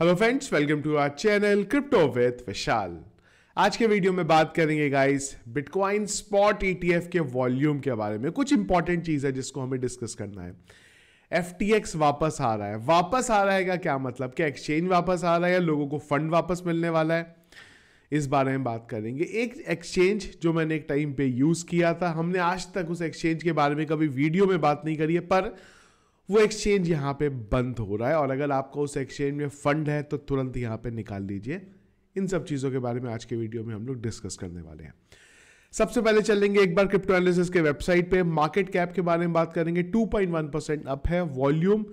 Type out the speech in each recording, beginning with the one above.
hello friends welcome to our channel crypto with Vishal आज के video में बात करेंगे गाइस बिटकॉइन स्पॉट ईटीएफ के वॉल्यूम के बारे में कुछ इंपॉर्टेंट चीज़ है जिसको हमें डिस्कस करना है एफ वापस आ रहा है वापस आ रहा है का क्या मतलब क्या एक्सचेंज वापस आ रहा है या लोगों को फंड वापस मिलने वाला है इस बारे में बात करेंगे एक एक्सचेंज जो मैंने एक टाइम पे यूज़ किया था हमने आज तक उस एक्सचेंज के बारे में कभी वीडियो में बात नहीं करी है पर वो एक्सचेंज यहाँ पे बंद हो रहा है और अगर आपका उस एक्सचेंज में फंड है तो तुरंत यहाँ पे निकाल लीजिए इन सब चीज़ों के बारे में आज के वीडियो में हम लोग डिस्कस करने वाले हैं सबसे पहले चलेंगे एक बार क्रिप्टो एनालिसिस के वेबसाइट पे मार्केट कैप के बारे में बात करेंगे 2.1 परसेंट अप है वॉल्यूम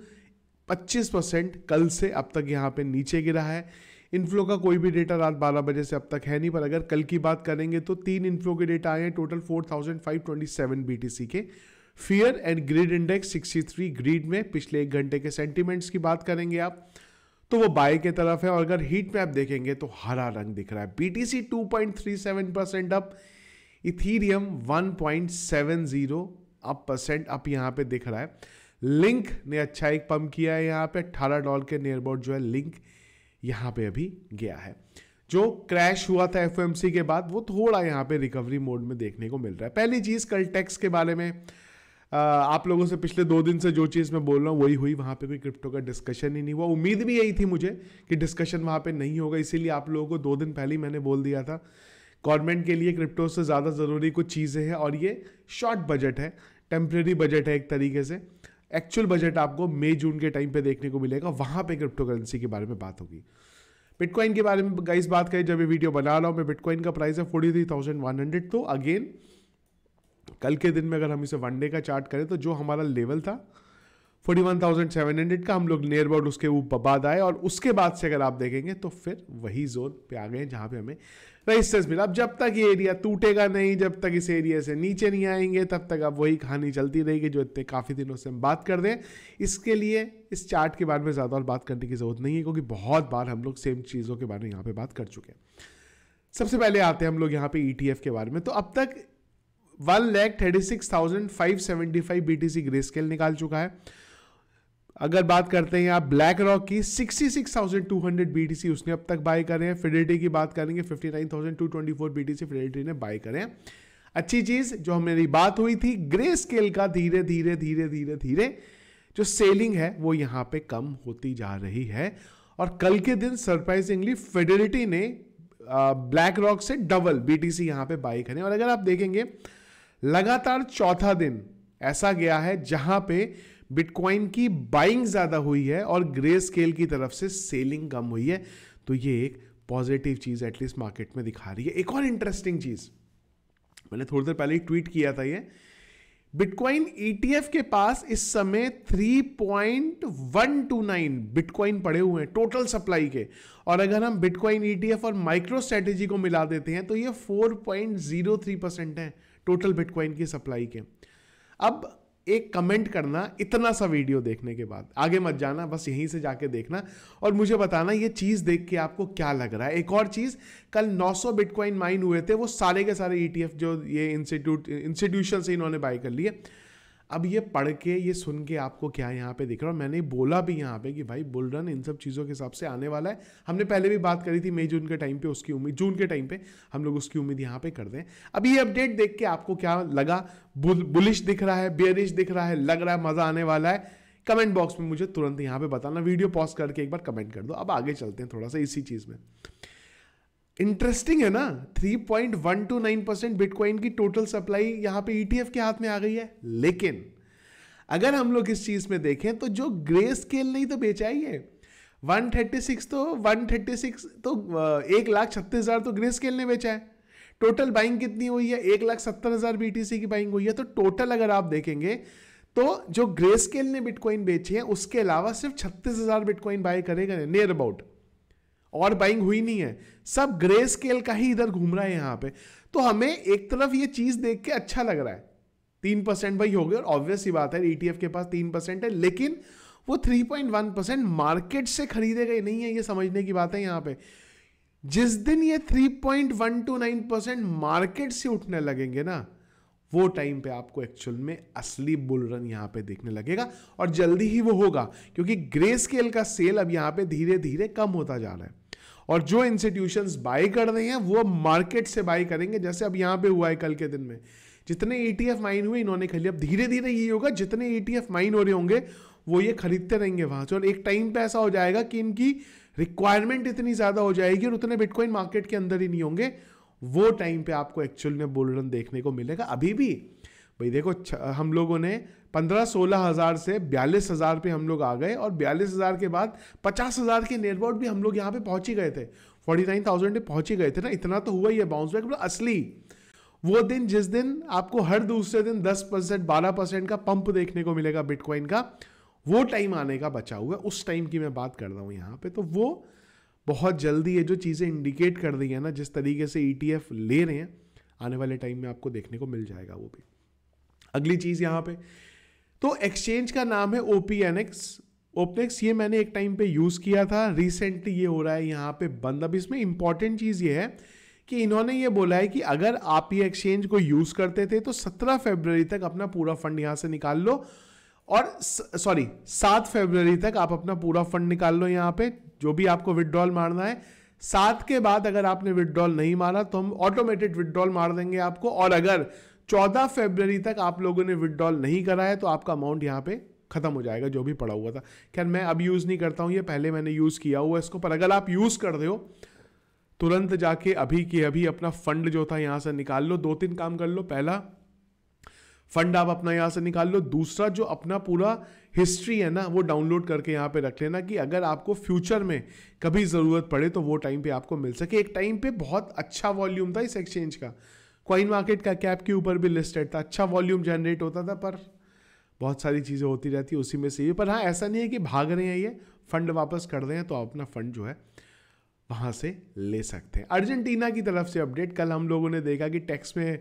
25 परसेंट कल से अब तक यहाँ पे नीचे गिरा है इनफ्लो का कोई भी डेटा रात 12 बजे से अब तक है नहीं पर अगर कल की बात करेंगे तो तीन इनफ्लो के डेटा आए हैं टोटल फोर बीटीसी के fear and greed index 63 greed में पिछले एक घंटे के सेंटीमेंट्स की बात करेंगे आप तो वो बाई के तरफ है और अगर हीट मैप देखेंगे तो हरा रंग दिख रहा है BTC 2.37 percent up ethereum 1.70 up percent up यहाँ पे दिख रहा है लिंक ने अच्छा एक पंप किया है यहाँ पे अट्ठारह डॉलर के नियर अबाउट जो है लिंक यहाँ पे अभी गया है जो क्रैश हुआ था एफ के बाद वो थोड़ा यहाँ पे रिकवरी मोड में देखने को मिल रहा है पहली चीज़ कल टैक्स के बारे में आप लोगों से पिछले दो दिन से जो चीज़ मैं बोल रहा हूँ वही हुई वहाँ पे कोई क्रिप्टो का डिस्कशन ही नहीं हुआ उम्मीद भी यही थी मुझे कि डिस्कशन वहाँ पे नहीं होगा इसीलिए आप लोगों को दो दिन पहले ही मैंने बोल दिया था गवर्नमेंट के लिए क्रिप्टो से ज़्यादा ज़रूरी कुछ चीज़ें हैं और ये शॉर्ट बजट है टेम्प्रेरी बजट है एक तरीके से एक्चुअल बजट आपको मई जून के टाइम पे देखने को मिलेगा वहाँ पे क्रिप्टो करेंसी के बारे में बात होगी बिटकॉइन के बारे में गाइस बात करें जब ये वीडियो बना रहा हूँ मैं बिटकॉइन का प्राइस है forty three thousand one hundred तो अगेन कल के दिन में अगर हम इसे वनडे का चार्ट करें तो जो हमारा लेवल था 41,700 का हम लोग नियर अबाउट उसके ऊपर बाद आए और उसके बाद से अगर आप देखेंगे तो फिर वही जोन पे आ गए जहाँ पे हमें रजिस्टेंस मिला अब जब तक ये एरिया टूटेगा नहीं जब तक इस एरिया से नीचे नहीं आएंगे तब तक अब वही कहानी चलती रहेगी जो इतने काफ़ी दिनों से हम बात कर रहे हैं इसके लिए इस चार्ट के बारे में ज़्यादा और बात करने की ज़रूरत नहीं है क्योंकि बहुत बार हम लोग सेम चीज़ों के बारे में यहाँ पर बात कर चुके हैं सबसे पहले आते हैं हम लोग यहाँ पे ई e के बारे में तो अब तक one lakh thirty six thousand five seventy five B T C Grayscale निकाल चुका है अगर बात करते हैं आप ब्लैक रॉक की sixty six thousand two hundred B T C उसने अब तक बाय करें फिडेलिटी की बात करेंगे fifty nine thousand two twenty four B T C फिडेलिटी ने बाय करें अच्छी चीज़ जो हमारी बात हुई थी ग्रे स्केल का धीरे धीरे धीरे धीरे धीरे जो सेलिंग है वो यहाँ पे कम होती जा रही है और कल के दिन सरप्राइजिंगली फेडरिटी ने ब्लैक रॉक से डबल बी टी यहाँ पे बाई करें और अगर आप देखेंगे लगातार चौथा दिन ऐसा गया है जहां पे बिटकॉइन की बाइंग ज़्यादा हुई है और ग्रे स्केल की तरफ से सेलिंग कम हुई है तो ये एक पॉजिटिव चीज़ एटलीस्ट मार्केट में दिखा रही है एक और इंटरेस्टिंग चीज़ मैंने थोड़ी देर पहले ही ट्वीट किया था ये बिटकॉइन ईटीएफ e के पास इस समय 3.129 बिटकॉइन पड़े हुए हैं टोटल सप्लाई के और अगर हम बिटकॉइन ईटीएफ e और माइक्रो स्ट्रेटेजी को मिला देते हैं तो ये 4.03 परसेंट है टोटल बिटकॉइन की सप्लाई के अब एक कमेंट करना इतना सा वीडियो देखने के बाद आगे मत जाना बस यहीं से जाके देखना और मुझे बताना ये चीज़ देख के आपको क्या लग रहा है एक और चीज़ कल 900 बिटकॉइन माइन हुए थे वो सारे के सारे ईटीएफ e जो ये इंस्टीट्यूट इंस्टीट्यूशन से इन्होंने बाई कर लिए अब ये पढ़ के ये सुन के आपको क्या यहाँ पे दिख रहा है और मैंने बोला भी यहाँ पे कि भाई बुल रन इन सब चीज़ों के हिसाब से आने वाला है हमने पहले भी बात करी थी मई जून के टाइम पे उसकी उम्मीद जून के टाइम पे हम लोग उसकी उम्मीद यहाँ पे कर दें अब ये अपडेट देख के आपको क्या लगा बुल, बुलिश दिख रहा है बियरिश दिख रहा है लग रहा है मज़ा आने वाला है कमेंट बॉक्स में मुझे तुरंत यहाँ पे बताना वीडियो पॉज करके एक बार कमेंट कर दो अब आगे चलते हैं थोड़ा सा इसी चीज़ में इंटरेस्टिंग है ना 3.129 परसेंट बिटकॉइन की टोटल सप्लाई यहां पे ईटीएफ e के हाथ में आ गई है लेकिन अगर हम लोग इस चीज में देखें तो जो ग्रे स्केल नहीं तो बेचा ही है 136 तो 136 तो एक लाख छत्तीस हजार तो ग्रे स्केल ने बेचा है टोटल बाइंग कितनी हुई है एक लाख सत्तर हजार बीटीसी की बाइंग हुई है तो टोटल अगर आप देखेंगे तो जो ग्रे स्केल ने बिटकॉइन बेची है उसके अलावा सिर्फ छत्तीस हजार बिटकॉइन बाय करेगा नियर अबाउट और बाइंग हुई नहीं है सब ग्रे स्केल का ही इधर घूम रहा है यहाँ पे तो हमें एक तरफ ये चीज़ देख के अच्छा लग रहा है तीन परसेंट भाई हो गया और ऑब्वियस ही बात है ईटीएफ e के पास तीन परसेंट है लेकिन वो three point one percent market से खरीदे गए नहीं है ये समझने की बात है यहाँ पे जिस दिन ये three point one two nine percent market से उठने लगेंगे ना वो टाइम पे आपको एक्चुअल में असली बुल रन यहाँ पे देखने लगेगा और जल्दी ही वो होगा क्योंकि ग्रे स्केल का सेल अब यहाँ पे धीरे धीरे कम होता जा रहा है और जो इंस्टीट्यूशंस बाई कर रहे हैं वो मार्केट से बाई करेंगे जैसे अब यहां पे हुआ है कल के दिन में जितने ई e माइन हुए इन्होंने खरीदे अब धीरे धीरे ये होगा जितने ई e माइन हो रहे होंगे वो ये खरीदते रहेंगे वहां से और एक टाइम पे ऐसा हो जाएगा कि इनकी रिक्वायरमेंट इतनी ज़्यादा हो जाएगी और उतने बिटकॉइन मार्केट के अंदर ही नहीं होंगे वो टाइम पे आपको एक्चुअल में बोल रन देखने को मिलेगा अभी भी भाई देखो हम लोगों ने पंद्रह सोलह हज़ार से बयालीस हज़ार पे हम लोग आ गए और बयालीस हज़ार के बाद पचास हज़ार के नेटवर्ट भी हम लोग यहाँ पे पहुँच ही गए थे फोर्टी नाइन थाउजेंड पे पहुँच ही गए थे ना इतना तो हुआ ही है बाउंस मतलब बैक असली वो दिन जिस दिन आपको हर दूसरे दिन दस परसेंट बारह परसेंट का पंप देखने को मिलेगा बिटकॉइन का वो टाइम आने का बचा हुआ है उस टाइम की मैं बात कर रहा हूँ यहाँ पे तो वो बहुत जल्दी ये जो चीज़ें इंडिकेट कर रही है ना जिस तरीके से ई e ले रहे हैं आने वाले टाइम में आपको देखने को मिल जाएगा वो भी अगली चीज़ यहां पे तो एक्सचेंज का नाम है ओपीएनएक्स ओपनेक्स ये मैंने एक टाइम पे यूज़ किया था रिसेंटली ये हो रहा है यहां पे बंद अब इसमें इंपॉर्टेंट चीज़ ये है कि इन्होंने ये बोला है कि अगर आप ये एक्सचेंज को यूज़ करते थे तो 17 फरवरी तक अपना पूरा फंड यहां से निकाल लो और सॉरी सात फरवरी तक आप अपना पूरा फंड निकाल लो यहां पे जो भी आपको विदड्रॉल मारना है सात के बाद अगर आपने विदड्रॉल नहीं मारा तो हम ऑटोमेटेड विदड्रॉल मार देंगे आपको और अगर 14 फरवरी तक आप लोगों ने विदड्रॉल नहीं करा है तो आपका अमाउंट यहाँ पे खत्म हो जाएगा जो भी पड़ा हुआ था खैर मैं अब यूज़ नहीं करता हूँ ये पहले मैंने यूज़ किया हुआ इसको पर अगर आप यूज़ कर रहे हो तुरंत जाके अभी के अभी अपना फंड जो था यहाँ से निकाल लो दो तीन काम कर लो पहला फंड आप अपना यहाँ से निकाल लो दूसरा जो अपना पूरा हिस्ट्री है ना वो डाउनलोड करके यहाँ पे रख लेना कि अगर आपको फ्यूचर में कभी ज़रूरत पड़े तो वो टाइम पे आपको मिल सके एक टाइम पे बहुत अच्छा वॉल्यूम था इस एक्सचेंज का क्वाइन मार्केट का कैप के ऊपर भी लिस्टेड था अच्छा वॉल्यूम जनरेट होता था पर बहुत सारी चीज़ें होती रहती है उसी में से ये पर हाँ ऐसा नहीं है कि भाग रहे हैं ये फंड वापस कर रहे हैं तो आप अपना फंड जो है वहाँ से ले सकते हैं अर्जेंटीना की तरफ से अपडेट कल हम लोगों ने देखा कि टैक्स में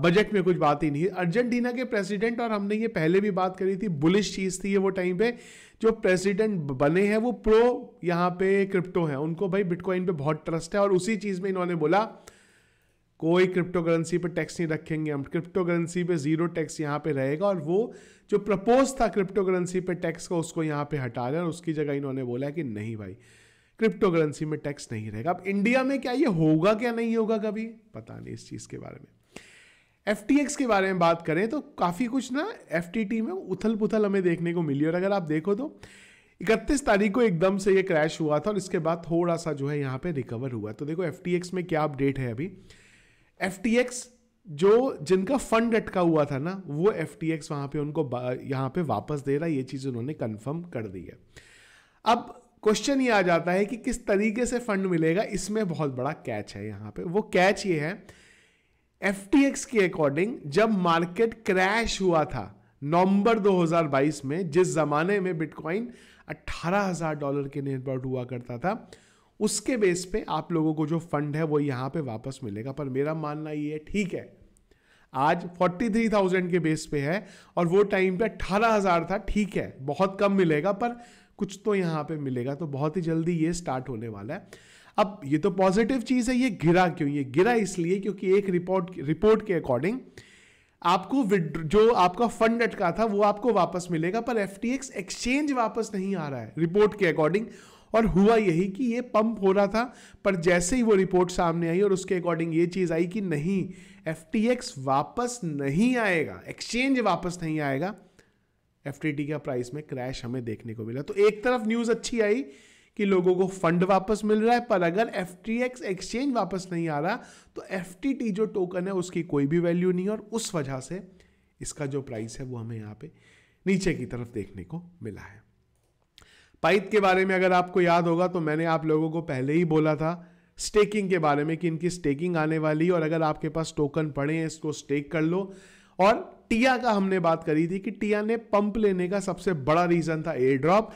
बजट में कुछ बात ही नहीं है अर्जेंटीना के प्रेसिडेंट और हमने ये पहले भी बात करी थी बुलिश चीज़ थी ये वो टाइम पे जो प्रेसिडेंट बने हैं वो प्रो यहाँ पे क्रिप्टो हैं उनको भाई बिटकॉइन पे बहुत ट्रस्ट है और उसी चीज़ में इन्होंने बोला कोई क्रिप्टो करेंसी पर टैक्स नहीं रखेंगे हम क्रिप्टो करेंसी पर जीरो टैक्स यहाँ पे रहेगा और वो जो प्रपोज था क्रिप्टो करेंसी पर टैक्स का उसको यहाँ पे हटा रहे और उसकी जगह इन्होंने बोला है कि नहीं भाई क्रिप्टो करेंसी में टैक्स नहीं रहेगा अब इंडिया में क्या ये होगा क्या नहीं होगा कभी पता नहीं इस चीज़ के बारे में एफ के बारे में बात करें तो काफ़ी कुछ ना एफ में उथल पुथल हमें देखने को मिली और अगर आप देखो तो इकतीस तारीख को एकदम से ये क्रैश हुआ था और इसके बाद थोड़ा सा जो है यहाँ पे रिकवर हुआ तो देखो एफ में क्या अपडेट है अभी एफ जो जिनका फंड अटका हुआ था ना वो एफ टी एक्स वहां पर उनको यहां पे वापस दे रहा है ये चीज़ उन्होंने कंफर्म कर दी है अब क्वेश्चन ये आ जाता है कि किस तरीके से फंड मिलेगा इसमें बहुत बड़ा कैच है यहाँ पे वो कैच ये है एफ टी एक्स के अकॉर्डिंग जब मार्केट क्रैश हुआ था नवंबर 2022 में जिस ज़माने में बिटकॉइन 18,000 डॉलर के नेटवर्ट हुआ करता था उसके बेस पे आप लोगों को जो फंड है वो यहां पे वापस मिलेगा पर मेरा मानना ये है ठीक है आज 43,000 के बेस पे है और वो टाइम पे 18,000 था ठीक है बहुत कम मिलेगा पर कुछ तो यहां पे मिलेगा तो बहुत ही जल्दी ये स्टार्ट होने वाला है अब ये तो पॉजिटिव चीज़ है ये गिरा क्यों ये गिरा इसलिए क्योंकि एक रिपोर्ट रिपोर्ट के अकॉर्डिंग आपको जो आपका फंड अटका था वो आपको वापस मिलेगा पर एफ एक्सचेंज वापस नहीं आ रहा है रिपोर्ट के अकॉर्डिंग और हुआ यही कि ये पंप हो रहा था पर जैसे ही वो रिपोर्ट सामने आई और उसके अकॉर्डिंग ये चीज़ आई कि नहीं एफ वापस नहीं आएगा एक्सचेंज वापस नहीं आएगा एफ का प्राइस में क्रैश हमें देखने को मिला तो एक तरफ न्यूज़ अच्छी आई कि लोगों को फंड वापस मिल रहा है पर अगर एफ एक्सचेंज वापस नहीं आ रहा तो एफ जो टोकन है उसकी कोई भी वैल्यू नहीं और उस वजह से इसका जो प्राइस है वो हमें यहाँ पे नीचे की तरफ देखने को मिला है पाइप के बारे में अगर आपको याद होगा तो मैंने आप लोगों को पहले ही बोला था स्टेकिंग के बारे में कि इनकी स्टेकिंग आने वाली और अगर आपके पास टोकन पड़े हैं इसको स्टेक कर लो और टिया का हमने बात करी थी कि टिया ने पंप लेने का सबसे बड़ा रीजन था एयर ड्रॉप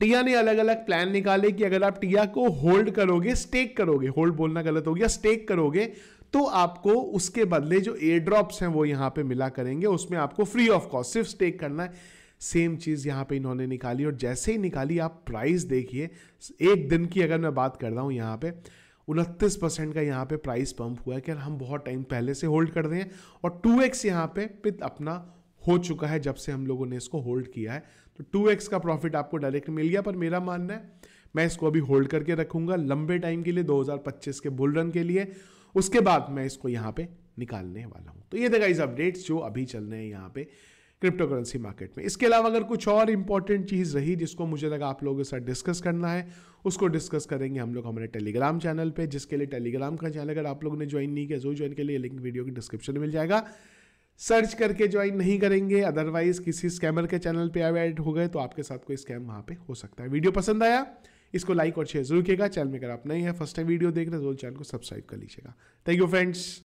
टिया ने अलग अलग प्लान निकाले कि अगर आप टिया को होल्ड करोगे स्टेक करोगे होल्ड बोलना गलत हो गया स्टेक करोगे तो आपको उसके बदले जो एयर ड्रॉप्स हैं वो यहां पे मिला करेंगे उसमें आपको फ्री ऑफ कॉस्ट सिर्फ स्टेक करना है सेम चीज़ यहाँ पे इन्होंने निकाली और जैसे ही निकाली आप प्राइस देखिए एक दिन की अगर मैं बात कर रहा हूँ यहाँ पे उनतीस परसेंट का यहाँ पे प्राइस पंप हुआ है कि हम बहुत टाइम पहले से होल्ड कर रहे हैं और टू एक्स यहाँ पे पित अपना हो चुका है जब से हम लोगों ने इसको होल्ड किया है तो टू एक्स का प्रॉफिट आपको डायरेक्ट मिल गया पर मेरा मानना है मैं इसको अभी होल्ड करके रखूंगा लंबे टाइम के लिए 2025 के बुल रन के लिए उसके बाद मैं इसको यहाँ पे निकालने वाला हूँ तो ये देखा इस अपडेट्स जो अभी चल रहे हैं यहाँ पे क्रिप्टो करेंसी मार्केट में इसके अलावा अगर कुछ और इंपॉर्टेंट चीज़ रही जिसको मुझे लगा आप लोगों के साथ डिस्कस करना है उसको डिस्कस करेंगे हम लोग हमारे टेलीग्राम चैनल पे जिसके लिए टेलीग्राम का चैनल अगर आप लोगों ने ज्वाइन नहीं किया जरूर ज्वाइन के लिए लिंक वीडियो की डिस्क्रिप्शन में मिल जाएगा सर्च करके ज्वाइन नहीं करेंगे अदरवाइज किसी स्कैमर के चैनल पे एड हो गए तो आपके साथ कोई स्कैम वहाँ पे हो सकता है वीडियो पसंद आया इसको लाइक और शेयर जरूर किएगा चैनल में अगर आप नहीं है फर्स्ट टाइम वीडियो देख रहे हैं तो चैनल को सब्सक्राइब कर लीजिएगा थैंक यू फ्रेंड्स